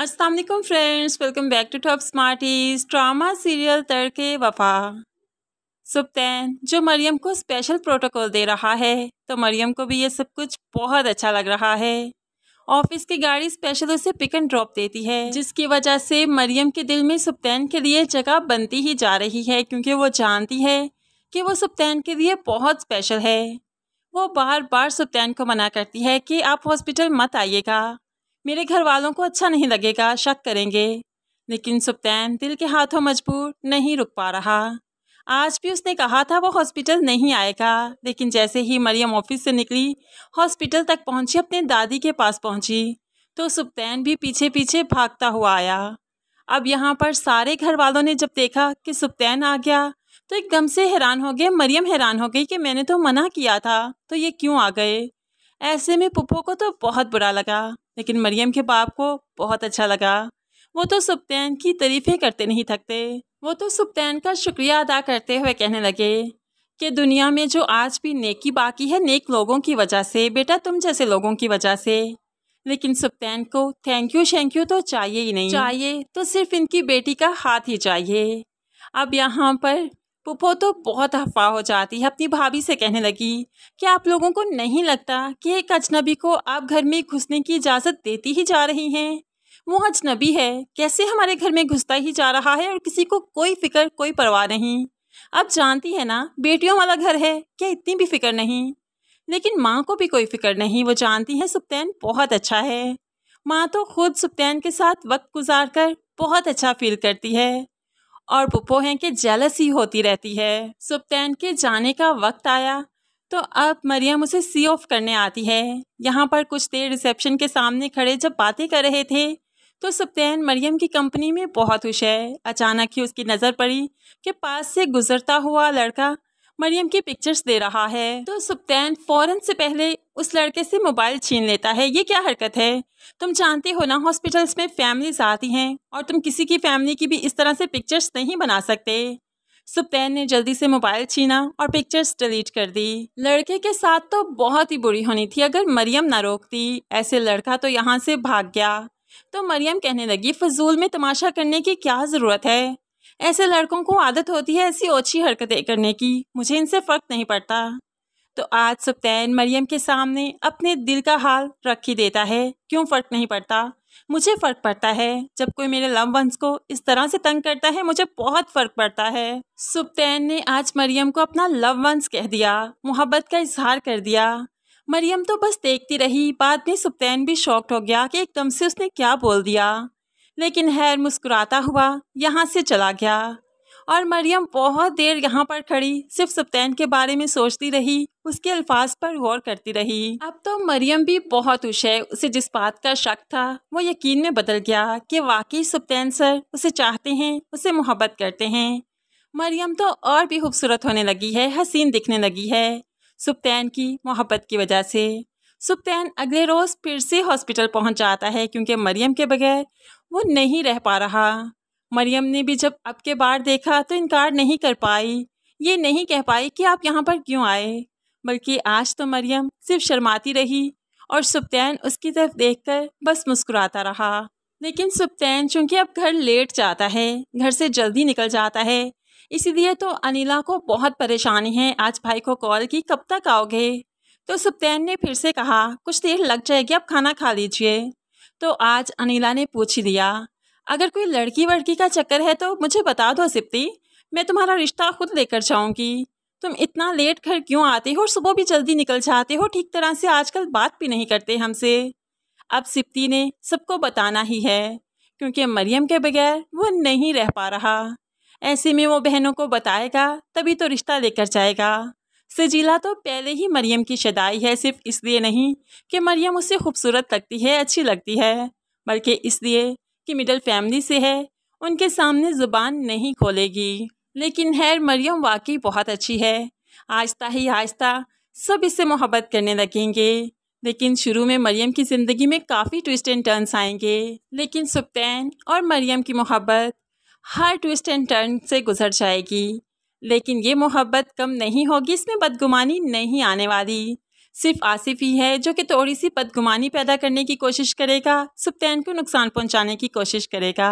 अस्सलाम वालेकुम friends welcome back to top smarties drama serial तड़के वफा सुप्तैन जो मरियम को स्पेशल प्रोटोकॉल दे रहा है तो मरियम को भी ये सब कुछ बहुत अच्छा लग रहा है ऑफिस की गाड़ी स्पेशल उसे पिक एंड ड्रॉप देती है जिसकी वजह से मरियम के दिल में सुप्तैन के लिए जगह बनती ही जा रही है क्योंकि वो जानती है कि वो सुप्तैन के लिए बहुत स्पेशल है वो बार बार सुप्तैन को मना करती है कि आप हॉस्पिटल मत आइएगा मेरे घर वालों को अच्छा नहीं लगेगा शक करेंगे लेकिन सुप्तैन दिल के हाथों मजबूर नहीं रुक पा रहा आज भी उसने कहा था वो हॉस्पिटल नहीं आएगा लेकिन जैसे ही मरियम ऑफिस से निकली हॉस्पिटल तक पहुंची अपने दादी के पास पहुंची तो सुप्तैन भी पीछे पीछे भागता हुआ आया अब यहाँ पर सारे घर वालों ने जब देखा कि सुप्तैन आ गया तो एकदम से हैरान हो गए मरियम हैरान हो गई कि मैंने तो मना किया था तो ये क्यों आ गए ऐसे में पुप्पो को तो बहुत बुरा लगा लेकिन मरियम के बाप को बहुत अच्छा लगा वो तो सुप्तैन की तारीफ़ें करते नहीं थकते वो तो सुप्तैन का शुक्रिया अदा करते हुए कहने लगे कि दुनिया में जो आज भी नेकी बाकी है नेक लोगों की वजह से बेटा तुम जैसे लोगों की वजह से लेकिन सुप्तैन को थैंक यू शैंक यू तो चाहिए ही नहीं चाहिए तो सिर्फ इनकी बेटी का हाथ ही चाहिए अब यहाँ पर पुप्पो तो बहुत अफवाह हो जाती है अपनी भाभी से कहने लगी कि आप लोगों को नहीं लगता कि एक अजनबी को आप घर में घुसने की इजाज़त देती ही जा रही हैं वो अजनबी है कैसे हमारे घर में घुसता ही जा रहा है और किसी को कोई फिक्र कोई परवाह नहीं अब जानती है ना बेटियों वाला घर है क्या इतनी भी फिक्र नहीं लेकिन माँ को भी कोई फिक्र नहीं वो जानती है सुप्तैन बहुत अच्छा है माँ तो खुद सुप्तैन के साथ वक्त गुजार कर बहुत अच्छा फील करती है और पुपोहें के जेलसी होती रहती है सुबतैन के जाने का वक्त आया तो अब मरियम उसे सी ऑफ करने आती है यहाँ पर कुछ देर रिसेप्शन के सामने खड़े जब बातें कर रहे थे तो सप्तैन मरियम की कंपनी में बहुत खुश है अचानक ही उसकी नज़र पड़ी कि पास से गुजरता हुआ लड़का मरियम की पिक्चर्स दे रहा है तो सुप्तैन फ़ौरन से पहले उस लड़के से मोबाइल छीन लेता है ये क्या हरकत है तुम जानते हो ना हॉस्पिटल्स में फैमिलीज आती हैं और तुम किसी की फैमिली की भी इस तरह से पिक्चर्स नहीं बना सकते सुपैन ने जल्दी से मोबाइल छीना और पिक्चर्स डिलीट कर दी लड़के के साथ तो बहुत ही बुरी होनी थी अगर मरियम ना रोकती ऐसे लड़का तो यहाँ से भाग गया तो मरियम कहने लगी फजूल में तमाशा करने की क्या ज़रूरत है ऐसे लड़कों को आदत होती है ऐसी ओछी हरकतें करने की मुझे इनसे फ़र्क नहीं पड़ता तो आज सुप्तैन मरियम के सामने अपने दिल का हाल रख ही देता है क्यों फ़र्क नहीं पड़ता मुझे फ़र्क पड़ता है जब कोई मेरे लव वंश को इस तरह से तंग करता है मुझे बहुत फ़र्क पड़ता है सुप्तैन ने आज मरियम को अपना लव वंश कह दिया मोहब्बत का इजहार कर दिया मरियम तो बस देखती रही बाद में सुप्तैन भी शॉक्ड हो गया कि एकदम से उसने क्या बोल दिया लेकिन हैर मुस्कुराता हुआ यहाँ से चला गया और मरियम बहुत देर यहाँ पर खड़ी सिर्फ सप्तैन के बारे में सोचती रही उसके अल्फाज पर गौर करती रही अब तो मरियम भी बहुत खुश है उसे जिस बात का शक था वो यकीन में बदल गया कि वाकई सप्तैन सर उसे चाहते हैं उसे मोहब्बत करते हैं मरियम तो और भी खूबसूरत होने लगी है हसीन दिखने लगी है सप्तैन की मोहब्बत की वजह से सप्तैन अगले रोज़ फिर से हॉस्पिटल पहुंच जाता है क्योंकि मरियम के बगैर वो नहीं रह पा रहा मरियम ने भी जब अब के बार देखा तो इनकार नहीं कर पाई ये नहीं कह पाई कि आप यहाँ पर क्यों आए बल्कि आज तो मरियम सिर्फ शर्माती रही और सुप्तैन उसकी तरफ देखकर बस मुस्कुराता रहा लेकिन सुप्तैन चूंकि अब घर लेट जाता है घर से जल्दी निकल जाता है इसीलिए तो अनिला को बहुत परेशानी है आज भाई को कॉल की कब तक आओगे तो सुप्तैन ने फिर से कहा कुछ देर लग जाएगी अब खाना खा लीजिए तो आज अनिला ने पूछ लिया अगर कोई लड़की वड़की का चक्कर है तो मुझे बता दो सिप्ती मैं तुम्हारा रिश्ता खुद लेकर जाऊंगी तुम इतना लेट घर क्यों आते हो और सुबह भी जल्दी निकल जाते हो ठीक तरह से आजकल बात भी नहीं करते हमसे अब सिप्ती ने सबको बताना ही है क्योंकि मरियम के बगैर वो नहीं रह पा रहा ऐसे में वो बहनों को बताएगा तभी तो रिश्ता लेकर जाएगा सजीला तो पहले ही मरियम की शदाई है सिर्फ इसलिए नहीं कि मरियम उससे खूबसूरत लगती है अच्छी लगती है बल्कि इसलिए की मिडल फैमिली से है उनके सामने ज़ुबान नहीं खोलेगी लेकिन हैर मरियम वाकई बहुत अच्छी है आहिस्ता ही आहिस्ता सब इससे मोहब्बत करने लगेंगे लेकिन शुरू में मरियम की ज़िंदगी में काफ़ी ट्विस्ट एंड टर्न्स आएंगे लेकिन सुप्तैन और मरियम की मोहब्बत हर ट्विस्ट एंड टर्न से गुजर जाएगी लेकिन ये मोहब्बत कम नहीं होगी इसमें बदगुमानी नहीं आने वाली सिर्फ आसिफ ही है जो कि थोड़ी सी बदगुमानी पैदा करने की कोशिश करेगा सुप्तैन को नुकसान पहुंचाने की कोशिश करेगा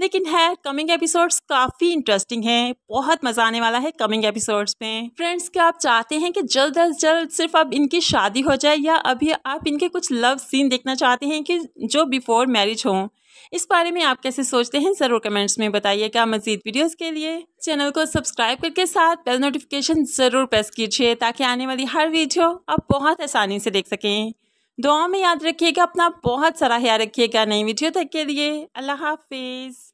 लेकिन है कमिंग एपिसोड्स काफ़ी इंटरेस्टिंग है बहुत मज़ा आने वाला है कमिंग एपिसोड्स में फ्रेंड्स क्या आप चाहते हैं कि जल्द अज जल्द सिर्फ अब इनकी शादी हो जाए या अभी आप इनके कुछ लव सीन देखना चाहते हैं कि जो बिफोर मैरिज हों इस बारे में आप कैसे सोचते हैं ज़रूर कमेंट्स में बताइएगा मजीद वीडियोज़ के लिए चैनल को सब्सक्राइब करके साथ बेल नोटिफिकेशन ज़रूर प्रेस कीजिए ताकि आने वाली हर वीडियो आप बहुत आसानी से देख सकें दुआ में याद रखिएगा अपना बहुत सारा ख्याल रखिएगा नई वीडियो तक के लिए अल्लाह हाफिज़